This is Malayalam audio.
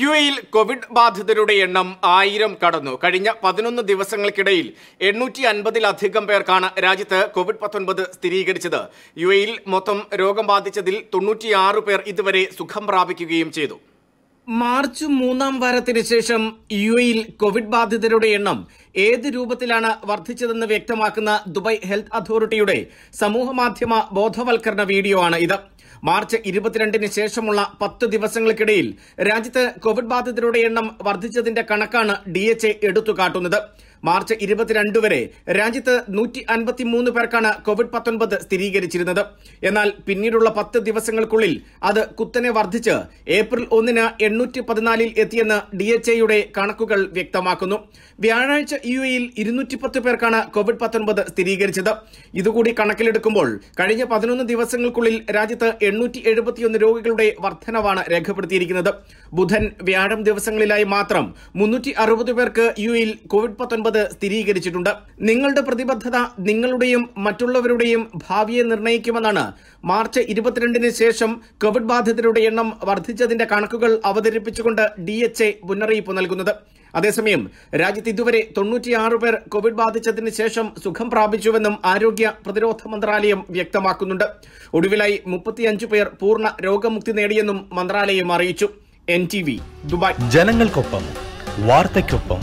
യു എയിൽ കോവിഡ് ബാധിതരുടെ എണ്ണം ആയിരം കടന്നു കഴിഞ്ഞ പതിനൊന്ന് ദിവസങ്ങൾക്കിടയിൽ എണ്ണൂറ്റി അൻപതിലധികം പേർക്കാണ് രാജ്യത്ത് കോവിഡ് പത്തൊൻപത് സ്ഥിരീകരിച്ചത് യു എയിൽ മൊത്തം രോഗം ബാധിച്ചതിൽ തൊണ്ണൂറ്റിയാറ് പേർ ഇതുവരെ സുഖം പ്രാപിക്കുകയും ചെയ്തു മാർച്ച് മൂന്നാം വാരത്തിന് ശേഷം യു എയിൽ കോവിഡ് ബാധിതരുടെ എണ്ണം ഏത് രൂപത്തിലാണ് വർദ്ധിച്ചതെന്ന് വ്യക്തമാക്കുന്ന ദുബായ് ഹെൽത്ത് അതോറിറ്റിയുടെ സമൂഹമാധ്യമ ബോധവൽക്കരണ വീഡിയോ ആണ് ഇത് മാർച്ച് ഇരുപത്തിരണ്ടിന് ശേഷമുള്ള പത്ത് ദിവസങ്ങൾക്കിടയിൽ രാജ്യത്ത് കോവിഡ് ബാധിതരുടെ എണ്ണം വർദ്ധിച്ചതിന്റെ കണക്കാണ് ഡി എച്ച് എടുത്തുകാട്ടുന്നത് മാർച്ച് ഇരുപത്തിരണ്ട് വരെ രാജ്യത്ത് നൂറ്റി അൻപത്തി മൂന്ന് പേർക്കാണ് കോവിഡ് പത്തൊൻപത് സ്ഥിരീകരിച്ചിരുന്നത് എന്നാൽ പിന്നീടുള്ള പത്ത് ദിവസങ്ങൾക്കുള്ളിൽ അത് കുത്തനെ വർദ്ധിച്ച് ഏപ്രിൽ ഒന്നിന് എണ്ണൂറ്റി പതിനാലിൽ എത്തിയെന്ന് ഡി എച്ച് ഐയുടെ കണക്കുകൾ വ്യക്തമാക്കുന്നു വ്യാഴാഴ്ച യു എയിൽ ഇരുന്നൂറ്റി പത്ത് പേർക്കാണ് കോവിഡ് പത്തൊൻപത് സ്ഥിരീകരിച്ചത് ഇതുകൂടി കണക്കിലെടുക്കുമ്പോൾ കഴിഞ്ഞ പതിനൊന്ന് ദിവസങ്ങൾക്കുള്ളിൽ രാജ്യത്ത് എണ്ണൂറ്റി എഴുപത്തിയൊന്ന് രോഗികളുടെ വർധനവാണ് രേഖപ്പെടുത്തിയിരിക്കുന്നത് ബുധൻ വ്യാഴം ദിവസങ്ങളിലായി മാത്രം മുന്നൂറ്റി അറുപത് പേർക്ക് എയിൽ കോവിഡ് പത്തൊൻപത് മുഹമ്മദ് സ്ഥിരീകരിച്ചിട്ടുണ്ട് നിങ്ങളുടെ പ്രതിബദ്ധത നിങ്ങളുടെയും മറ്റുള്ളവരുടെയും ഭാവിയെ നിർണ്ണയിക്കുമെന്നാണ് മാർച്ച് ഇരുപത്തിരണ്ടിന് ശേഷം കോവിഡ് ബാധിതരുടെ എണ്ണം വർദ്ധിച്ചതിന്റെ കണക്കുകൾ അവതരിപ്പിച്ചുകൊണ്ട് ഡി എച്ച് എ മുന്നറിയിപ്പ് നൽകുന്നത് അതേസമയം രാജ്യത്ത് ഇതുവരെ തൊണ്ണൂറ്റിയാറ് പേർ കോവിഡ് ബാധിച്ചതിന് ശേഷം സുഖം പ്രാപിച്ചുവെന്നും ആരോഗ്യ പ്രതിരോധ മന്ത്രാലയം വ്യക്തമാക്കുന്നുണ്ട് ഒടുവിലായി മുപ്പത്തിയഞ്ചു പേർ പൂർണ്ണ രോഗമുക്തി നേടിയെന്നും മന്ത്രാലയം അറിയിച്ചു എൻ ദുബായ് ജനങ്ങൾക്കൊപ്പം വാർത്തയ്ക്കൊപ്പം